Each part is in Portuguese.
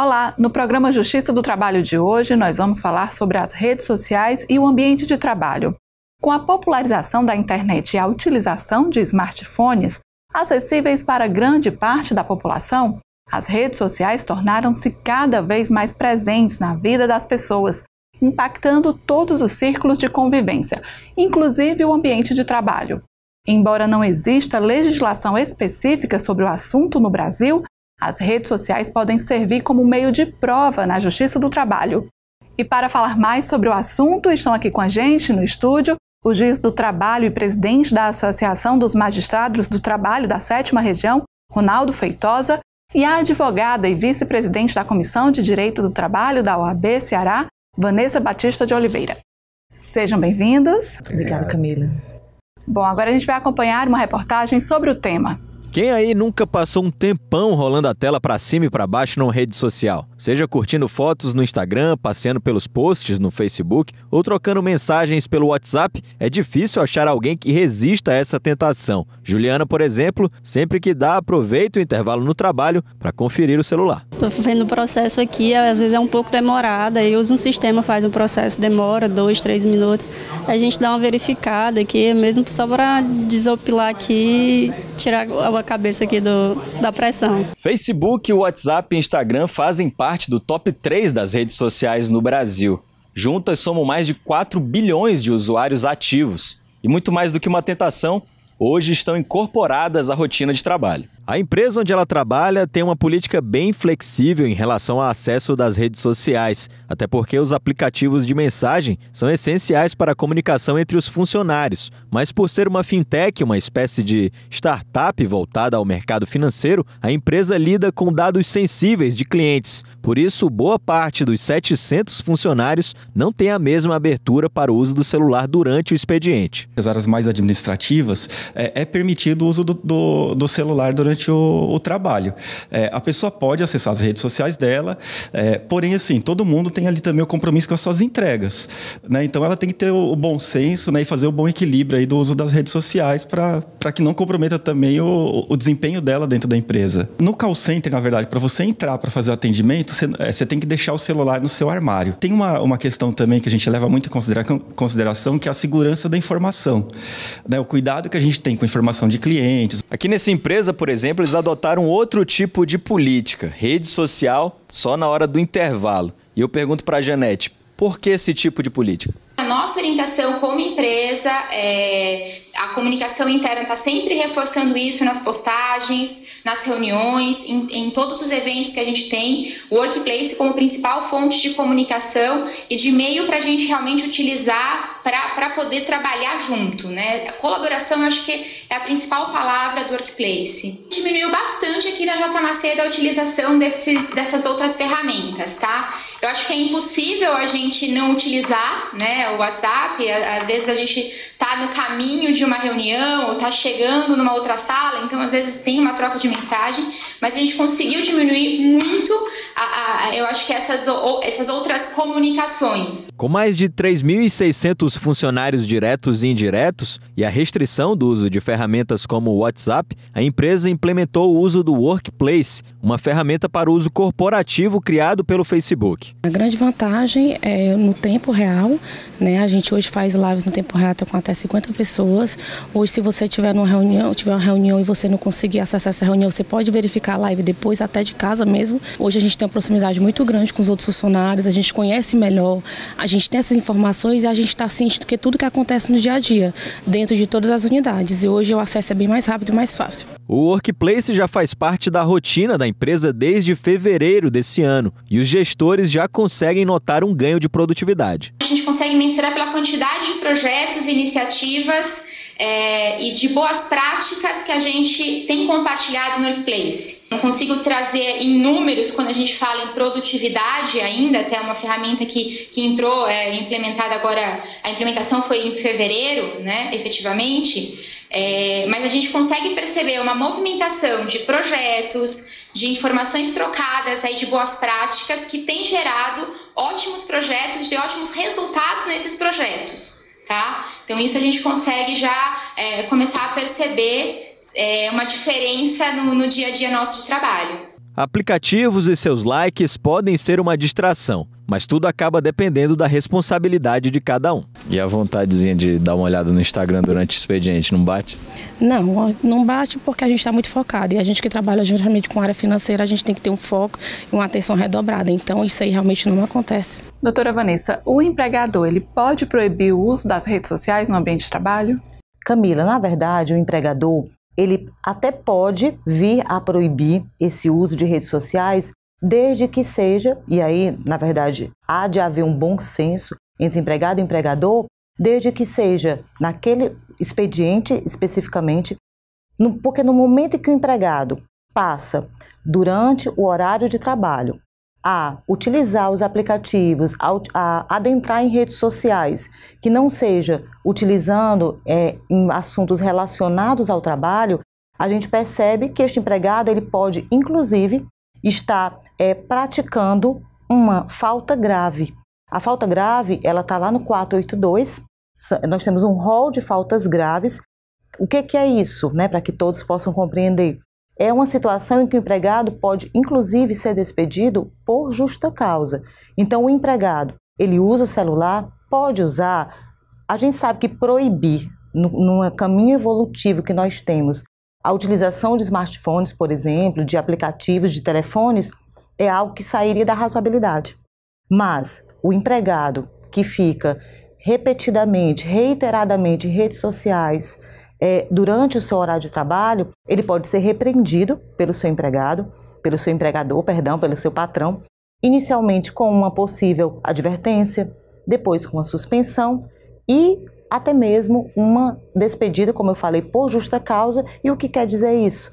Olá! No programa Justiça do Trabalho de hoje, nós vamos falar sobre as redes sociais e o ambiente de trabalho. Com a popularização da internet e a utilização de smartphones, acessíveis para grande parte da população, as redes sociais tornaram-se cada vez mais presentes na vida das pessoas, impactando todos os círculos de convivência, inclusive o ambiente de trabalho. Embora não exista legislação específica sobre o assunto no Brasil, as redes sociais podem servir como meio de prova na Justiça do Trabalho. E para falar mais sobre o assunto, estão aqui com a gente no estúdio o juiz do trabalho e presidente da Associação dos Magistrados do Trabalho da Sétima Região, Ronaldo Feitosa, e a advogada e vice-presidente da Comissão de Direito do Trabalho da OAB Ceará, Vanessa Batista de Oliveira. Sejam bem-vindos. Obrigada, Camila. Bom, agora a gente vai acompanhar uma reportagem sobre o tema quem aí nunca passou um tempão rolando a tela para cima e para baixo numa rede social? Seja curtindo fotos no Instagram, passeando pelos posts no Facebook ou trocando mensagens pelo WhatsApp, é difícil achar alguém que resista a essa tentação. Juliana, por exemplo, sempre que dá, aproveita o intervalo no trabalho para conferir o celular. Estou vendo o processo aqui, às vezes é um pouco demorada, eu uso um sistema, faz um processo, demora dois, três minutos. A gente dá uma verificada aqui, mesmo só para desopilar aqui, tirar a cabeça aqui do, da pressão. Facebook, WhatsApp e Instagram fazem parte do top 3 das redes sociais no Brasil. Juntas somam mais de 4 bilhões de usuários ativos. E muito mais do que uma tentação, hoje estão incorporadas à rotina de trabalho. A empresa onde ela trabalha tem uma política bem flexível em relação ao acesso das redes sociais, até porque os aplicativos de mensagem são essenciais para a comunicação entre os funcionários. Mas por ser uma fintech, uma espécie de startup voltada ao mercado financeiro, a empresa lida com dados sensíveis de clientes. Por isso, boa parte dos 700 funcionários não tem a mesma abertura para o uso do celular durante o expediente. As áreas mais administrativas é, é permitido o uso do, do, do celular durante o, o trabalho. É, a pessoa pode acessar as redes sociais dela, é, porém, assim, todo mundo tem ali também o compromisso com as suas entregas. Né? Então, ela tem que ter o, o bom senso né? e fazer o bom equilíbrio aí do uso das redes sociais para que não comprometa também o, o desempenho dela dentro da empresa. No call center, na verdade, para você entrar para fazer atendimento, é, você tem que deixar o celular no seu armário. Tem uma, uma questão também que a gente leva muito em considera consideração, que é a segurança da informação. Né? O cuidado que a gente tem com informação de clientes. Aqui nessa empresa, por exemplo, eles adotaram outro tipo de política, rede social só na hora do intervalo. E eu pergunto para a Janete, por que esse tipo de política? A nossa orientação como empresa, é, a comunicação interna está sempre reforçando isso nas postagens, nas reuniões, em, em todos os eventos que a gente tem, o Workplace como principal fonte de comunicação e de meio para a gente realmente utilizar para poder trabalhar junto, né? Colaboração, acho que é a principal palavra do workplace. Diminuiu bastante aqui na JMC a utilização desses, dessas outras ferramentas, tá? Eu acho que é impossível a gente não utilizar, né, o WhatsApp. Às vezes a gente tá no caminho de uma reunião, ou tá chegando numa outra sala, então às vezes tem uma troca de mensagem, mas a gente conseguiu diminuir muito eu acho que essas, essas outras comunicações. Com mais de 3.600 funcionários diretos e indiretos e a restrição do uso de ferramentas como o WhatsApp, a empresa implementou o uso do Workplace, uma ferramenta para uso corporativo criado pelo Facebook. A grande vantagem é no tempo real, né? A gente hoje faz lives no tempo real tá com até 50 pessoas. Hoje, se você tiver numa reunião, tiver uma reunião e você não conseguir acessar essa reunião, você pode verificar a live depois, até de casa mesmo. Hoje a gente tem uma proximidade muito grande com os outros funcionários, a gente conhece melhor, a gente tem essas informações e a gente está ciente do que tudo que acontece no dia a dia, dentro de todas as unidades. E hoje o acesso é bem mais rápido e mais fácil. O Workplace já faz parte da rotina da empresa desde fevereiro desse ano e os gestores já conseguem notar um ganho de produtividade. A gente consegue mensurar pela quantidade de projetos e iniciativas é, e de boas práticas que a gente tem compartilhado no Workplace. Não consigo trazer em números quando a gente fala em produtividade ainda, até uma ferramenta que, que entrou, é implementada agora, a implementação foi em fevereiro, né, efetivamente, é, mas a gente consegue perceber uma movimentação de projetos, de informações trocadas, aí de boas práticas, que tem gerado ótimos projetos, de ótimos resultados nesses projetos tá? Então isso a gente consegue já é, começar a perceber é, uma diferença no, no dia a dia nosso de trabalho. Aplicativos e seus likes podem ser uma distração, mas tudo acaba dependendo da responsabilidade de cada um. E a vontadezinha de dar uma olhada no Instagram durante o expediente, não bate? Não, não bate porque a gente está muito focado. E a gente que trabalha justamente com a área financeira, a gente tem que ter um foco e uma atenção redobrada. Então isso aí realmente não acontece. Doutora Vanessa, o empregador ele pode proibir o uso das redes sociais no ambiente de trabalho? Camila, na verdade, o empregador ele até pode vir a proibir esse uso de redes sociais desde que seja, e aí, na verdade, há de haver um bom senso entre empregado e empregador, desde que seja naquele expediente especificamente, no, porque no momento em que o empregado passa durante o horário de trabalho a utilizar os aplicativos, a, a adentrar em redes sociais, que não seja utilizando é, em assuntos relacionados ao trabalho, a gente percebe que este empregado ele pode, inclusive, estar é, praticando uma falta grave. A falta grave, ela está lá no 482, nós temos um rol de faltas graves. O que, que é isso, né, para que todos possam compreender? É uma situação em que o empregado pode, inclusive, ser despedido por justa causa. Então, o empregado, ele usa o celular, pode usar. A gente sabe que proibir, num caminho evolutivo que nós temos, a utilização de smartphones, por exemplo, de aplicativos, de telefones, é algo que sairia da razoabilidade. Mas o empregado que fica repetidamente, reiteradamente em redes sociais, é, durante o seu horário de trabalho, ele pode ser repreendido pelo seu empregado, pelo seu empregador, perdão, pelo seu patrão, inicialmente com uma possível advertência, depois com uma suspensão e até mesmo uma despedida, como eu falei, por justa causa. E o que quer dizer isso?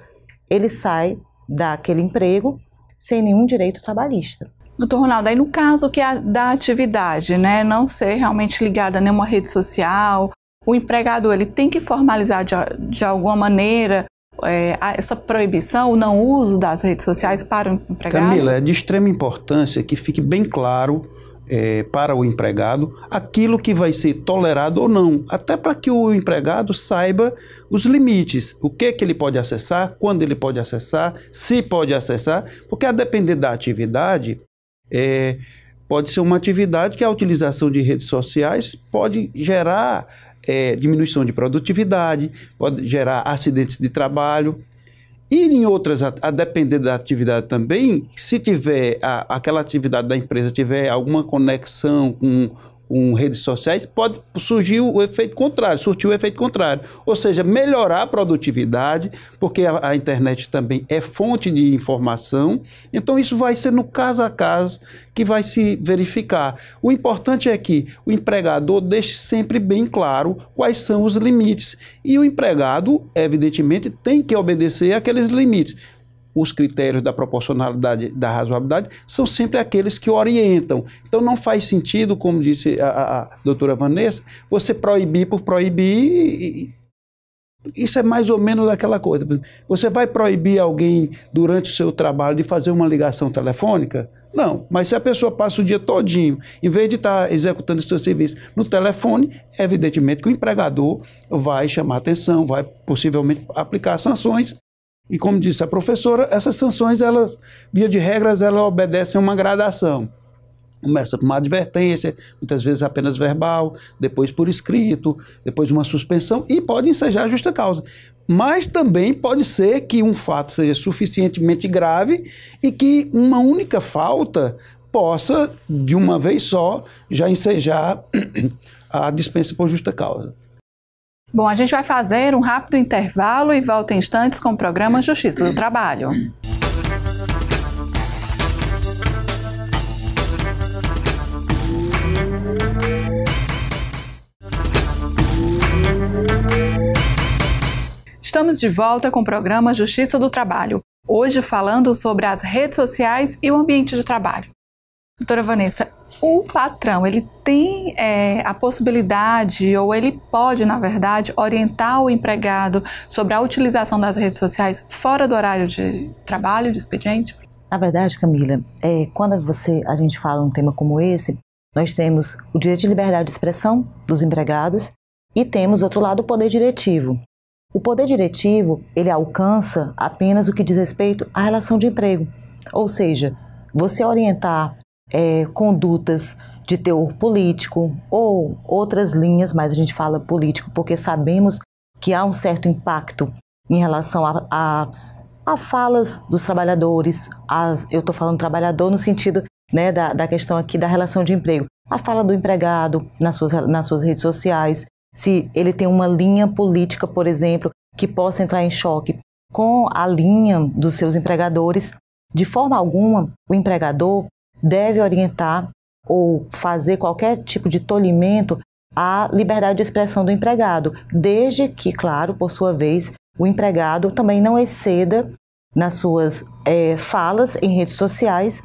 Ele sai daquele emprego sem nenhum direito trabalhista. Doutor Ronaldo, aí no caso que é da atividade, né, não ser realmente ligada a nenhuma rede social, o empregador ele tem que formalizar de, de alguma maneira é, essa proibição, o não uso das redes sociais para o empregado? Camila, é de extrema importância que fique bem claro é, para o empregado aquilo que vai ser tolerado ou não, até para que o empregado saiba os limites, o que, é que ele pode acessar, quando ele pode acessar, se pode acessar, porque a depender da atividade, é, pode ser uma atividade que a utilização de redes sociais pode gerar é, diminuição de produtividade, pode gerar acidentes de trabalho, e em outras, a, a depender da atividade também, se tiver a, aquela atividade da empresa tiver alguma conexão com com redes sociais, pode surgir o efeito contrário, surtir o efeito contrário. Ou seja, melhorar a produtividade, porque a, a, internet também é fonte de informação. Então, isso vai ser no caso a caso que vai se verificar. O importante é que o empregador deixe sempre bem claro quais são os limites. E o empregado, evidentemente, tem que obedecer aqueles limites os critérios da proporcionalidade, da razoabilidade, são sempre aqueles que orientam. Então não faz sentido, como disse a, a, a doutora Vanessa, você proibir por proibir. isso é mais ou menos daquela coisa. Você vai proibir alguém durante o seu trabalho de fazer uma ligação telefônica? Não, mas se a pessoa passa o dia todinho, em vez de estar executando o seu serviço no telefone, evidentemente que o empregador vai chamar atenção, vai possivelmente aplicar sanções e como disse a professora, essas sanções, elas, via de regras, elas obedecem a uma gradação. Começa com uma advertência, muitas vezes apenas verbal, depois por escrito, depois uma suspensão e pode ensejar a justa causa. Mas também pode ser que um fato seja suficientemente grave e que uma única falta possa, de uma vez só, já ensejar a dispensa por justa causa. Bom, a gente vai fazer um rápido intervalo e volta em instantes com o programa Justiça do Trabalho. Estamos de volta com o programa Justiça do Trabalho, hoje falando sobre as redes sociais e o ambiente de trabalho. Doutora Vanessa, o patrão ele tem é, a possibilidade ou ele pode, na verdade, orientar o empregado sobre a utilização das redes sociais fora do horário de trabalho, de expediente? Na verdade, Camila, é, quando você a gente fala um tema como esse, nós temos o direito de liberdade de expressão dos empregados e temos, do outro lado, o poder diretivo. O poder diretivo ele alcança apenas o que diz respeito à relação de emprego, ou seja, você orientar é, condutas de teor político ou outras linhas, mas a gente fala político porque sabemos que há um certo impacto em relação a, a, a falas dos trabalhadores. As, eu estou falando trabalhador no sentido né, da, da questão aqui da relação de emprego. A fala do empregado nas suas, nas suas redes sociais, se ele tem uma linha política, por exemplo, que possa entrar em choque com a linha dos seus empregadores. De forma alguma, o empregador deve orientar ou fazer qualquer tipo de tolimento à liberdade de expressão do empregado, desde que, claro, por sua vez, o empregado também não exceda nas suas é, falas em redes sociais,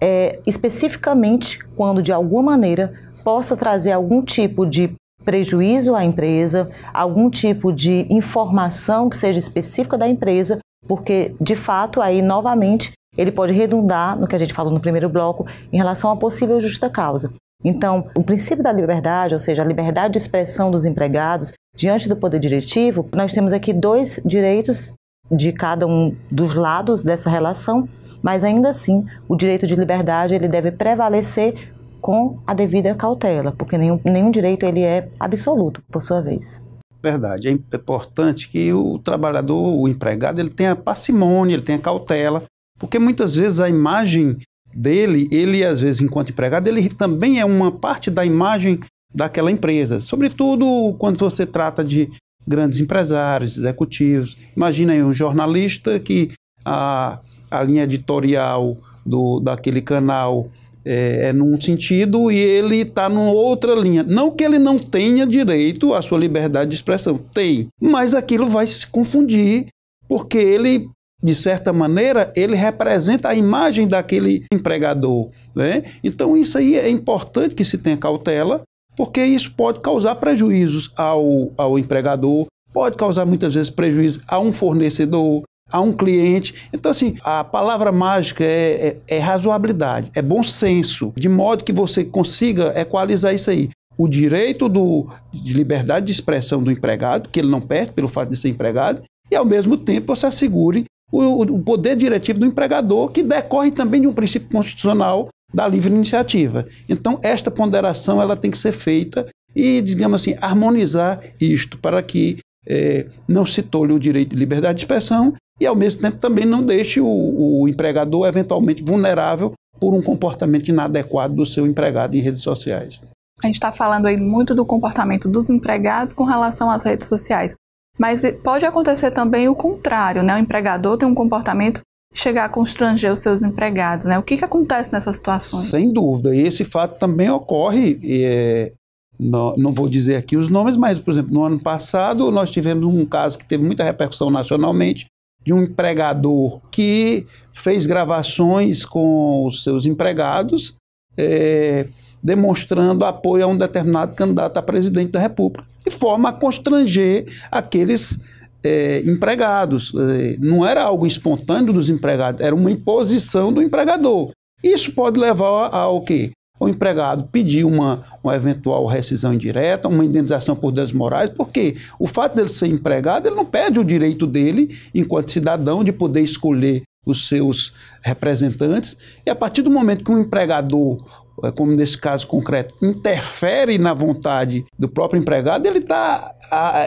é, especificamente quando de alguma maneira possa trazer algum tipo de prejuízo à empresa, algum tipo de informação que seja específica da empresa, porque de fato aí novamente ele pode redundar no que a gente falou no primeiro bloco em relação à possível justa causa. Então, o princípio da liberdade, ou seja, a liberdade de expressão dos empregados diante do poder diretivo, nós temos aqui dois direitos de cada um dos lados dessa relação, mas ainda assim, o direito de liberdade ele deve prevalecer com a devida cautela, porque nenhum, nenhum direito ele é absoluto, por sua vez. Verdade, é importante que o trabalhador, o empregado, ele tenha parcimônia, ele tenha cautela porque muitas vezes a imagem dele, ele às vezes enquanto empregado, ele também é uma parte da imagem daquela empresa. Sobretudo quando você trata de grandes empresários, executivos. Imagina aí um jornalista que a, a linha editorial do, daquele canal é, é num sentido e ele está numa outra linha. Não que ele não tenha direito à sua liberdade de expressão, tem, mas aquilo vai se confundir porque ele de certa maneira, ele representa a imagem daquele empregador. Né? Então, isso aí é importante que se tenha cautela, porque isso pode causar prejuízos ao, ao empregador, pode causar muitas vezes prejuízo a um fornecedor, a um cliente. Então, assim, a palavra mágica é, é, é razoabilidade, é bom senso, de modo que você consiga equalizar isso aí o direito do, de liberdade de expressão do empregado, que ele não perde pelo fato de ser empregado, e ao mesmo tempo você assegure o, o poder diretivo do empregador, que decorre também de um princípio constitucional da livre iniciativa. Então, esta ponderação ela tem que ser feita e, digamos assim, harmonizar isto para que é, não se tolhe o direito de liberdade de expressão e, ao mesmo tempo, também não deixe o, o empregador eventualmente vulnerável por um comportamento inadequado do seu empregado em redes sociais. A gente está falando aí muito do comportamento dos empregados com relação às redes sociais. Mas pode acontecer também o contrário, né? O empregador tem um comportamento chegar a constranger os seus empregados, né? O que, que acontece nessas situações? Sem dúvida, e esse fato também ocorre, é, não, não vou dizer aqui os nomes, mas, por exemplo, no ano passado nós tivemos um caso que teve muita repercussão nacionalmente, de um empregador que fez gravações com os seus empregados, é, demonstrando apoio a um determinado candidato a presidente da República de forma a constranger aqueles é, empregados. É, não era algo espontâneo dos empregados, era uma imposição do empregador. Isso pode levar ao quê? O empregado pedir uma, uma eventual rescisão indireta, uma indenização por danos morais, porque o fato dele ser empregado, ele não perde o direito dele, enquanto cidadão, de poder escolher os seus representantes. E a partir do momento que um empregador é como nesse caso concreto, interfere na vontade do próprio empregado, ele está,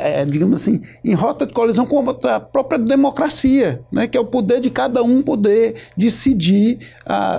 é, digamos assim, em rota de colisão com a própria democracia, né? que é o poder de cada um poder decidir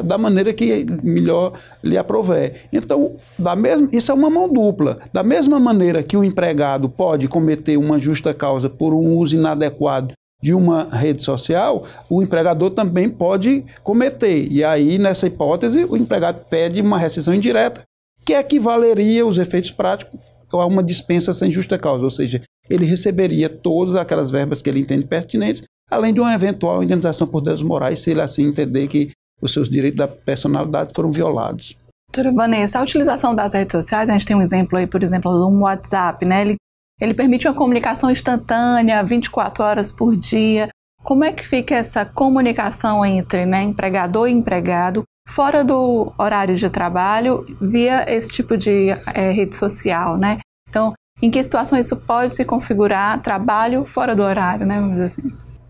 da maneira que melhor lhe aprover. Então, da mesma, isso é uma mão dupla. Da mesma maneira que o empregado pode cometer uma justa causa por um uso inadequado de uma rede social, o empregador também pode cometer. E aí, nessa hipótese, o empregado pede uma rescisão indireta, que equivaleria os efeitos práticos a uma dispensa sem justa causa, ou seja, ele receberia todas aquelas verbas que ele entende pertinentes, além de uma eventual indenização por danos morais, se ele assim entender que os seus direitos da personalidade foram violados. Doutora Vanessa, a utilização das redes sociais, a gente tem um exemplo aí, por exemplo, do WhatsApp, né? Ele ele permite uma comunicação instantânea, 24 horas por dia. Como é que fica essa comunicação entre né, empregador e empregado fora do horário de trabalho via esse tipo de é, rede social, né? Então, em que situação isso pode se configurar trabalho fora do horário, né? Vamos dizer assim.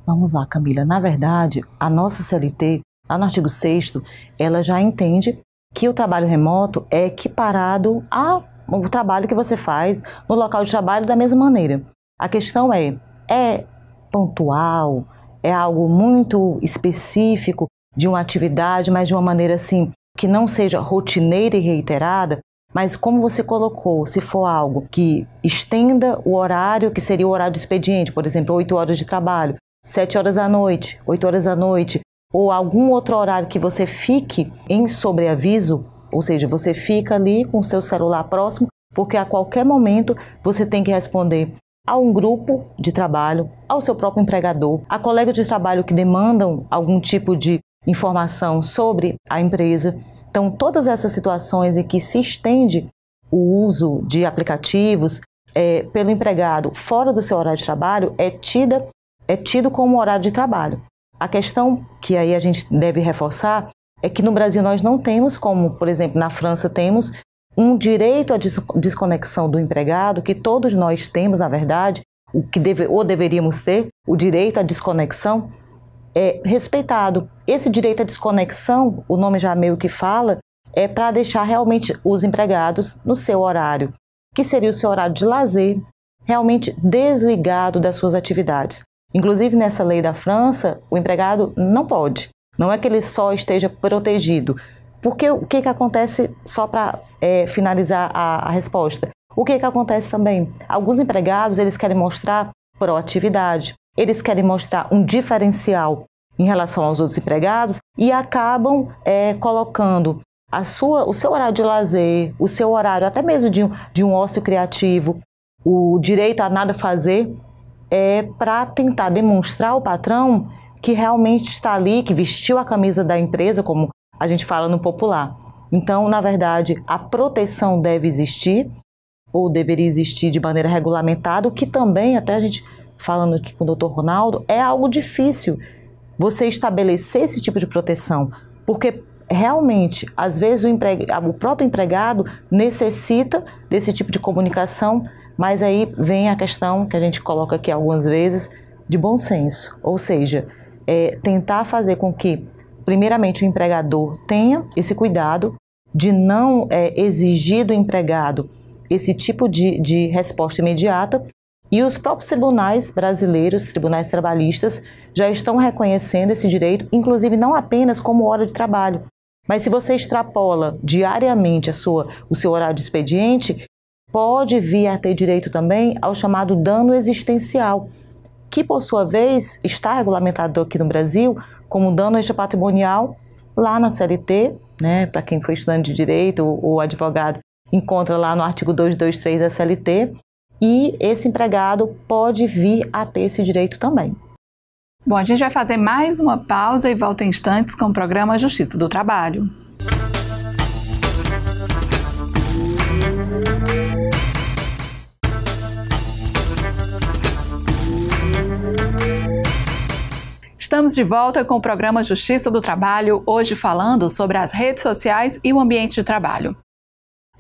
Vamos lá, Camila. Na verdade, a nossa CLT, lá no artigo 6 ela já entende que o trabalho remoto é equiparado a o trabalho que você faz no local de trabalho da mesma maneira. A questão é: é pontual? É algo muito específico de uma atividade, mas de uma maneira assim que não seja rotineira e reiterada? Mas como você colocou, se for algo que estenda o horário, que seria o horário de expediente, por exemplo, 8 horas de trabalho, 7 horas da noite, 8 horas da noite, ou algum outro horário que você fique em sobreaviso, ou seja, você fica ali com o seu celular próximo, porque a qualquer momento você tem que responder a um grupo de trabalho, ao seu próprio empregador, a colegas de trabalho que demandam algum tipo de informação sobre a empresa. Então, todas essas situações em que se estende o uso de aplicativos é, pelo empregado fora do seu horário de trabalho é tida é tido como horário de trabalho. A questão que aí a gente deve reforçar é que no Brasil nós não temos, como por exemplo na França temos, um direito à desconexão do empregado, que todos nós temos, na verdade, o que deve, ou deveríamos ter, o direito à desconexão, é respeitado. Esse direito à desconexão, o nome já meio que fala, é para deixar realmente os empregados no seu horário, que seria o seu horário de lazer, realmente desligado das suas atividades. Inclusive, nessa lei da França, o empregado não pode não é que ele só esteja protegido. Porque o que, que acontece, só para é, finalizar a, a resposta, o que, que acontece também? Alguns empregados, eles querem mostrar proatividade, eles querem mostrar um diferencial em relação aos outros empregados e acabam é, colocando a sua, o seu horário de lazer, o seu horário até mesmo de um, de um ócio criativo, o direito a nada fazer, é para tentar demonstrar ao patrão que realmente está ali, que vestiu a camisa da empresa, como a gente fala no popular. Então, na verdade, a proteção deve existir, ou deveria existir de maneira regulamentada, o que também, até a gente falando aqui com o Dr. Ronaldo, é algo difícil você estabelecer esse tipo de proteção, porque realmente, às vezes, o, empre... o próprio empregado necessita desse tipo de comunicação, mas aí vem a questão que a gente coloca aqui algumas vezes de bom senso, ou seja, é tentar fazer com que, primeiramente, o empregador tenha esse cuidado de não é, exigir do empregado esse tipo de, de resposta imediata. E os próprios tribunais brasileiros, tribunais trabalhistas, já estão reconhecendo esse direito, inclusive não apenas como hora de trabalho. Mas se você extrapola diariamente a sua, o seu horário de expediente, pode vir a ter direito também ao chamado dano existencial, que por sua vez está regulamentado aqui no Brasil como dano patrimonial lá na CLT, né, para quem foi estudante de direito ou, ou advogado, encontra lá no artigo 223 da CLT, e esse empregado pode vir a ter esse direito também. Bom, a gente vai fazer mais uma pausa e volta em instantes com o programa Justiça do Trabalho. Estamos de volta com o programa Justiça do Trabalho, hoje falando sobre as redes sociais e o ambiente de trabalho.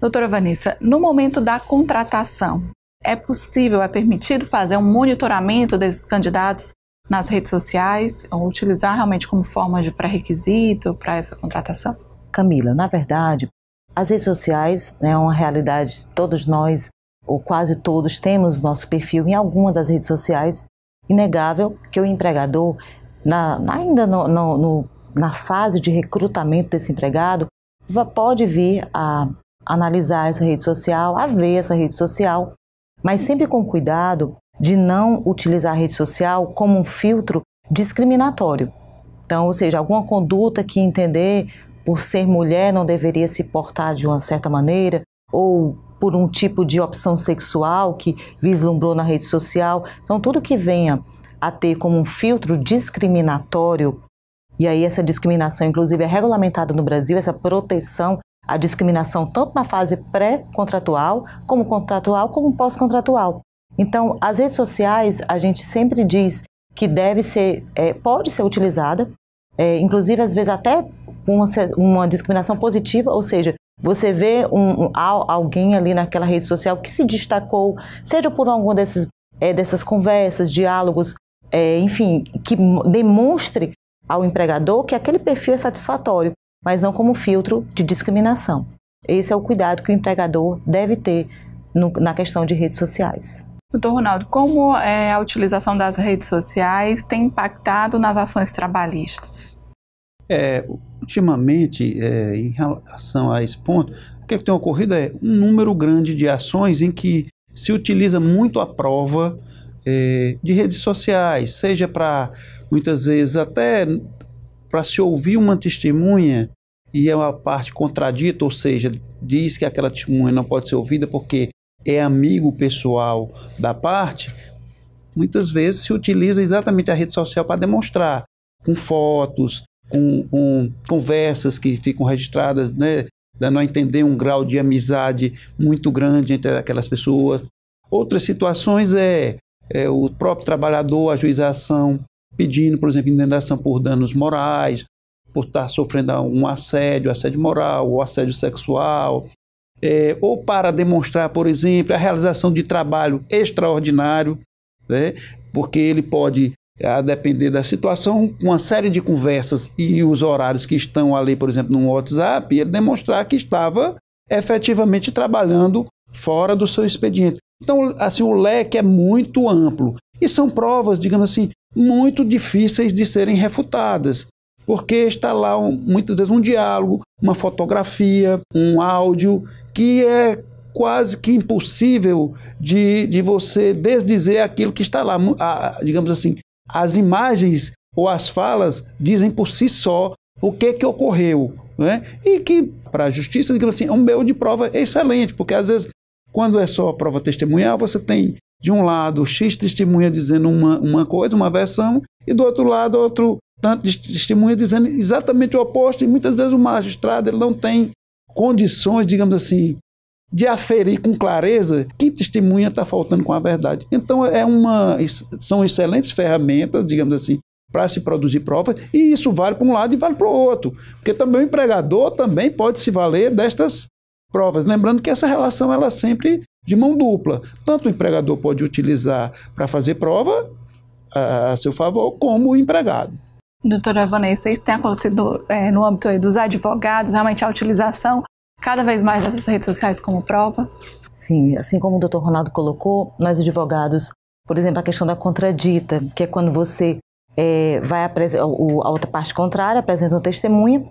Doutora Vanessa, no momento da contratação, é possível, é permitido fazer um monitoramento desses candidatos nas redes sociais ou utilizar realmente como forma de pré-requisito para essa contratação? Camila, na verdade, as redes sociais né, é uma realidade. Todos nós, ou quase todos, temos nosso perfil em alguma das redes sociais. Inegável que o empregador na, ainda no, no, no, na fase de recrutamento desse empregado, pode vir a analisar essa rede social, a ver essa rede social, mas sempre com cuidado de não utilizar a rede social como um filtro discriminatório. Então, ou seja, alguma conduta que entender por ser mulher não deveria se portar de uma certa maneira, ou por um tipo de opção sexual que vislumbrou na rede social. Então, tudo que venha a ter como um filtro discriminatório, e aí essa discriminação, inclusive, é regulamentada no Brasil, essa proteção à discriminação, tanto na fase pré-contratual, como contratual, como pós-contratual. Então, as redes sociais, a gente sempre diz que deve ser, é, pode ser utilizada, é, inclusive, às vezes, até uma, uma discriminação positiva, ou seja, você vê um, um, alguém ali naquela rede social que se destacou, seja por alguma desses, é, dessas conversas, diálogos é, enfim, que demonstre ao empregador que aquele perfil é satisfatório, mas não como filtro de discriminação. Esse é o cuidado que o empregador deve ter no, na questão de redes sociais. Doutor Ronaldo, como é, a utilização das redes sociais tem impactado nas ações trabalhistas? É, ultimamente, é, em relação a esse ponto, o que, é que tem ocorrido é um número grande de ações em que se utiliza muito a prova é, de redes sociais, seja para muitas vezes até para se ouvir uma testemunha e é uma parte contradita, ou seja, diz que aquela testemunha não pode ser ouvida porque é amigo pessoal da parte, muitas vezes se utiliza exatamente a rede social para demonstrar, com fotos, com, com conversas que ficam registradas, né? Dando a entender um grau de amizade muito grande entre aquelas pessoas. Outras situações é é, o próprio trabalhador ajuiza a ação pedindo, por exemplo, indenização por danos morais, por estar tá sofrendo um assédio, assédio moral ou assédio sexual, é, ou para demonstrar, por exemplo, a realização de trabalho extraordinário, né, porque ele pode, a depender da situação, uma série de conversas e os horários que estão ali, por exemplo, no WhatsApp, ele demonstrar que estava efetivamente trabalhando fora do seu expediente. Então, assim, o leque é muito amplo. E são provas, digamos assim, muito difíceis de serem refutadas, porque está lá um, muitas vezes um diálogo, uma fotografia, um áudio que é quase que impossível de, de você desdizer aquilo que está lá. A, digamos assim, as imagens ou as falas dizem por si só o que, que ocorreu. Né? E que, para a justiça, digamos assim, é um meio de prova excelente, porque às vezes quando é só a prova testemunhal, você tem, de um lado, X testemunha dizendo uma, uma coisa, uma versão, e do outro lado, outro tanto de testemunha dizendo exatamente o oposto, e muitas vezes o magistrado ele não tem condições, digamos assim, de aferir com clareza que testemunha está faltando com a verdade. Então é uma, são excelentes ferramentas, digamos assim, para se produzir provas, e isso vale para um lado e vale para o outro, porque também o empregador também pode se valer destas provas. Lembrando que essa relação ela é sempre de mão dupla. Tanto o empregador pode utilizar para fazer prova a, a seu favor, como o empregado. Doutora Vanessa, isso tem acontecido é, no âmbito dos advogados, realmente a utilização cada vez mais dessas redes sociais como prova? Sim, assim como o doutor Ronaldo colocou, nós advogados, por exemplo, a questão da contradita, que é quando você é, vai apresentar, a outra parte contrária apresenta um testemunho,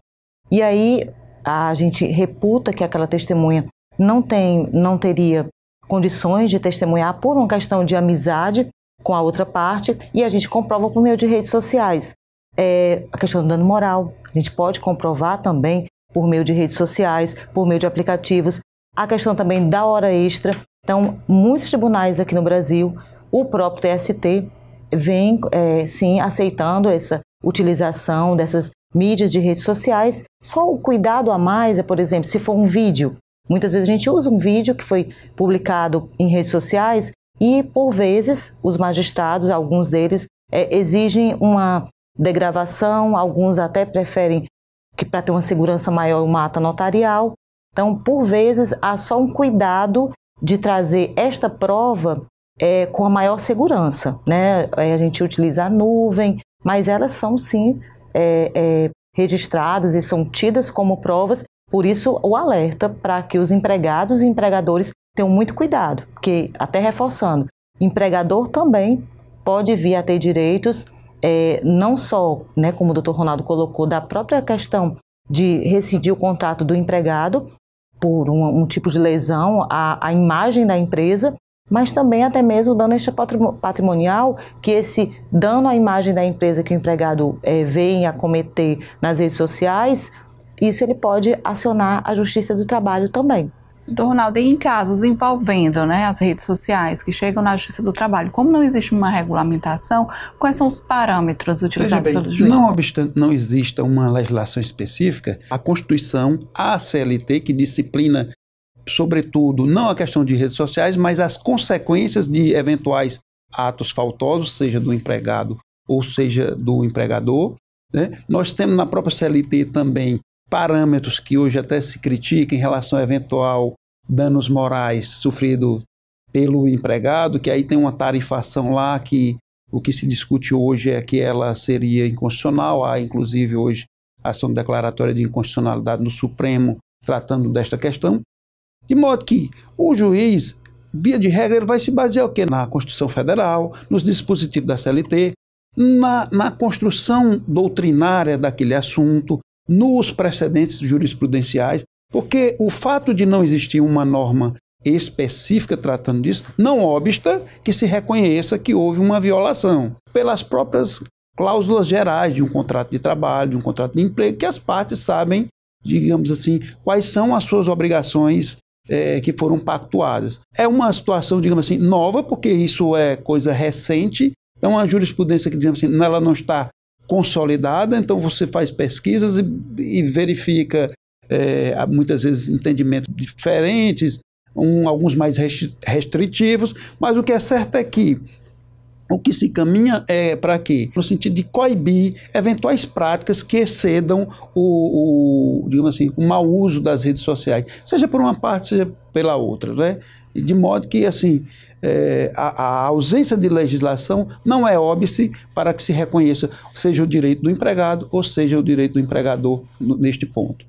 e aí a gente reputa que aquela testemunha não tem, não teria condições de testemunhar por uma questão de amizade com a outra parte e a gente comprova por meio de redes sociais. É, a questão do dano moral, a gente pode comprovar também por meio de redes sociais, por meio de aplicativos. A questão também da hora extra. Então, muitos tribunais aqui no Brasil, o próprio TST, vem é, sim aceitando essa utilização dessas mídias de redes sociais. Só o cuidado a mais é, por exemplo, se for um vídeo. Muitas vezes a gente usa um vídeo que foi publicado em redes sociais e, por vezes, os magistrados, alguns deles, é, exigem uma degravação, alguns até preferem que, para ter uma segurança maior, uma ata notarial. Então, por vezes, há só um cuidado de trazer esta prova é, com a maior segurança, né? A gente utiliza a nuvem, mas elas são sim é, é, registradas e são tidas como provas, por isso o alerta para que os empregados e empregadores tenham muito cuidado, porque, até reforçando, empregador também pode vir a ter direitos, é, não só, né, como o doutor Ronaldo colocou, da própria questão de rescindir o contrato do empregado por um, um tipo de lesão à, à imagem da empresa, mas também até mesmo dano patrimonial, que esse dano à imagem da empresa que o empregado é, vem a cometer nas redes sociais, isso ele pode acionar a Justiça do Trabalho também. Então, Ronaldo, e em casos envolvendo né, as redes sociais que chegam na Justiça do Trabalho, como não existe uma regulamentação, quais são os parâmetros utilizados bem, pelo juiz? Não obstante não exista uma legislação específica, a Constituição, a CLT, que disciplina sobretudo, não a questão de redes sociais, mas as consequências de eventuais atos faltosos, seja do empregado ou seja do empregador. Né? Nós temos na própria CLT também parâmetros que hoje até se critica em relação a eventual danos morais sofrido pelo empregado, que aí tem uma tarifação lá que o que se discute hoje é que ela seria inconstitucional. Há, inclusive, hoje ação declaratória de inconstitucionalidade no Supremo tratando desta questão. De modo que o juiz, via de regra, ele vai se basear o quê? Na Constituição Federal, nos dispositivos da CLT, na, na construção doutrinária daquele assunto, nos precedentes jurisprudenciais, porque o fato de não existir uma norma específica tratando disso não obsta que se reconheça que houve uma violação pelas próprias cláusulas gerais de um contrato de trabalho, de um contrato de emprego, que as partes sabem, digamos assim, quais são as suas obrigações é, que foram pactuadas. É uma situação, digamos assim, nova, porque isso é coisa recente, é uma jurisprudência que, digamos assim, ela não está consolidada, então você faz pesquisas e, e verifica é, muitas vezes entendimentos diferentes, um, alguns mais restritivos, mas o que é certo é que o que se caminha é para quê? No sentido de coibir eventuais práticas que excedam o, o, digamos assim, o mau uso das redes sociais, seja por uma parte, seja pela outra, né? De modo que, assim, é, a, a, ausência de legislação não é óbice para que se reconheça, seja o direito do empregado ou seja o direito do empregador neste ponto.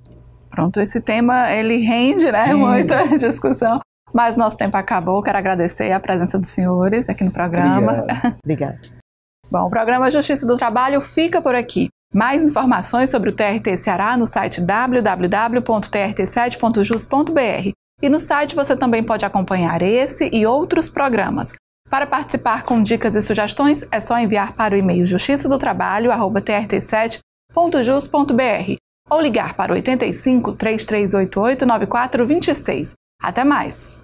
Pronto, esse tema ele rende, né? Rende. Muita discussão. Mas nosso tempo acabou. Quero agradecer a presença dos senhores aqui no programa. Obrigada. Bom, o programa Justiça do Trabalho fica por aqui. Mais informações sobre o TRT Ceará no site www.trt7.jus.br. E no site você também pode acompanhar esse e outros programas. Para participar com dicas e sugestões, é só enviar para o e-mail justiça 7jusbr ou ligar para 85 3388 9426. Até mais!